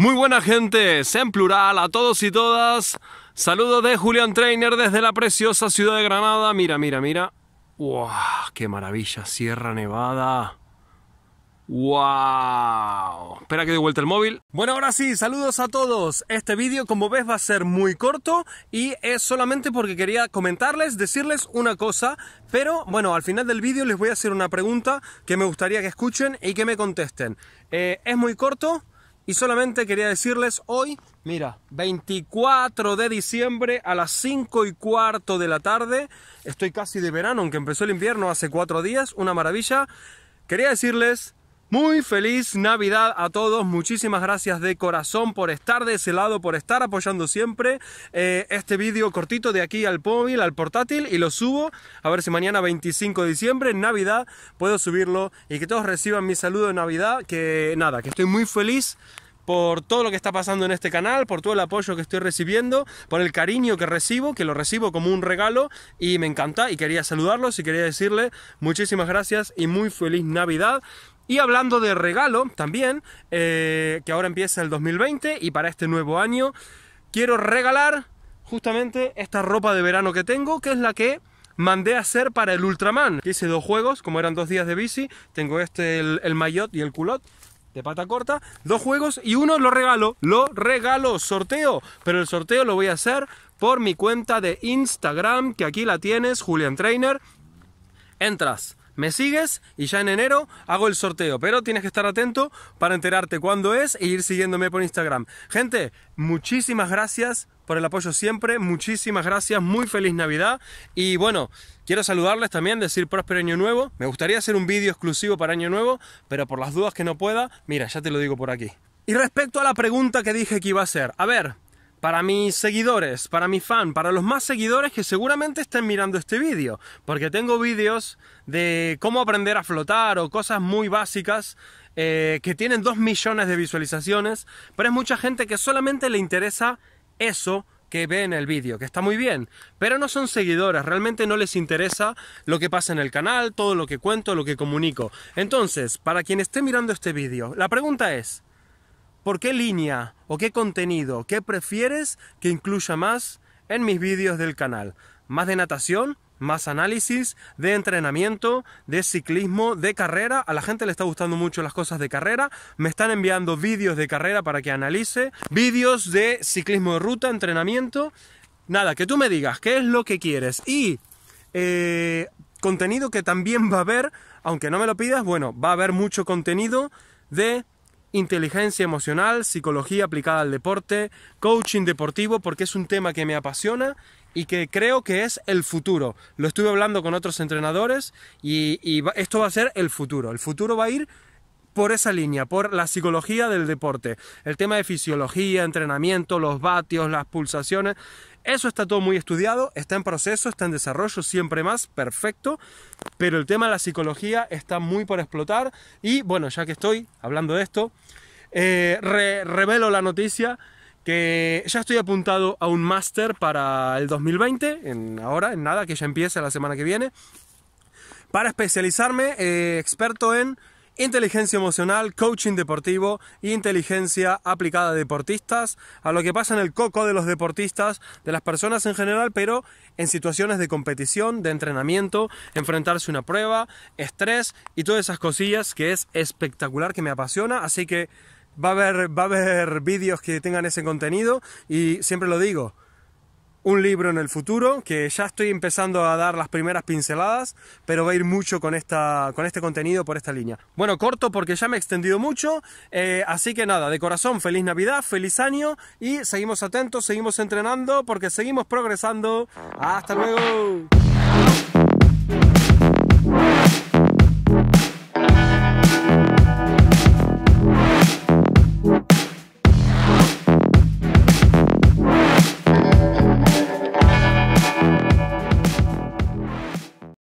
Muy buena gente, en plural, a todos y todas. Saludos de Julián Trainer desde la preciosa ciudad de Granada. Mira, mira, mira. ¡Wow! ¡Qué maravilla! Sierra Nevada. ¡Wow! Espera que dé vuelta el móvil. Bueno, ahora sí, saludos a todos. Este vídeo, como ves, va a ser muy corto y es solamente porque quería comentarles, decirles una cosa, pero bueno, al final del vídeo les voy a hacer una pregunta que me gustaría que escuchen y que me contesten. Eh, es muy corto, y solamente quería decirles hoy, mira, 24 de diciembre a las 5 y cuarto de la tarde. Estoy casi de verano, aunque empezó el invierno hace cuatro días, una maravilla. Quería decirles muy feliz Navidad a todos, muchísimas gracias de corazón por estar de ese lado, por estar apoyando siempre eh, este vídeo cortito de aquí al móvil, al portátil y lo subo, a ver si mañana 25 de diciembre, en Navidad, puedo subirlo y que todos reciban mi saludo de Navidad, que nada, que estoy muy feliz por todo lo que está pasando en este canal, por todo el apoyo que estoy recibiendo, por el cariño que recibo, que lo recibo como un regalo y me encanta y quería saludarlos y quería decirle muchísimas gracias y muy feliz Navidad. Y hablando de regalo también, eh, que ahora empieza el 2020 y para este nuevo año, quiero regalar justamente esta ropa de verano que tengo, que es la que mandé a hacer para el Ultraman. hice dos juegos, como eran dos días de bici, tengo este, el, el maillot y el culot de pata corta, dos juegos y uno lo regalo, lo regalo, sorteo, pero el sorteo lo voy a hacer por mi cuenta de Instagram, que aquí la tienes, Julian Trainer. Entras me sigues y ya en enero hago el sorteo. Pero tienes que estar atento para enterarte cuándo es e ir siguiéndome por Instagram. Gente, muchísimas gracias por el apoyo siempre, muchísimas gracias, muy feliz Navidad y bueno, quiero saludarles también, decir próspero año nuevo, me gustaría hacer un vídeo exclusivo para año nuevo, pero por las dudas que no pueda, mira, ya te lo digo por aquí. Y respecto a la pregunta que dije que iba a hacer, a ver, para mis seguidores, para mi fan, para los más seguidores que seguramente estén mirando este vídeo, porque tengo vídeos de cómo aprender a flotar o cosas muy básicas eh, que tienen 2 millones de visualizaciones, pero es mucha gente que solamente le interesa eso que ve en el vídeo, que está muy bien, pero no son seguidores, realmente no les interesa lo que pasa en el canal, todo lo que cuento, lo que comunico. Entonces, para quien esté mirando este vídeo, la pregunta es, por qué línea o qué contenido, qué prefieres que incluya más en mis vídeos del canal. Más de natación, más análisis de entrenamiento, de ciclismo, de carrera. A la gente le está gustando mucho las cosas de carrera. Me están enviando vídeos de carrera para que analice. Vídeos de ciclismo de ruta, entrenamiento. Nada, que tú me digas qué es lo que quieres. Y eh, contenido que también va a haber, aunque no me lo pidas, bueno, va a haber mucho contenido de inteligencia emocional, psicología aplicada al deporte, coaching deportivo, porque es un tema que me apasiona y que creo que es el futuro. Lo estuve hablando con otros entrenadores y, esto va a ser el futuro. El futuro va a ir por esa línea, por la psicología del deporte. El tema de fisiología, entrenamiento, los vatios, las pulsaciones. Eso está todo muy estudiado, está en proceso, está en desarrollo, siempre más, perfecto. Pero el tema de la psicología está muy por explotar. Y bueno, ya que estoy hablando de esto, eh, revelo la noticia que ya estoy apuntado a un máster para el 2020, en, ahora, en nada, que ya empiece la semana que viene, para especializarme eh, experto en inteligencia emocional, coaching deportivo e inteligencia aplicada a deportistas, a lo que pasa en el coco de los deportistas, de las personas en general, pero en situaciones de competición, de entrenamiento, enfrentarse a una prueba, estrés y todas esas cosillas que es espectacular, que me apasiona, así que va a haber, va a haber vídeos que tengan ese contenido y siempre lo digo, un libro en el futuro, que ya estoy empezando a dar las primeras pinceladas, pero va a ir mucho con, esta, con este contenido por esta línea. Bueno, corto porque ya me he extendido mucho, eh, así que nada, de corazón, feliz Navidad, feliz año y seguimos atentos, seguimos entrenando porque seguimos progresando. Hasta luego.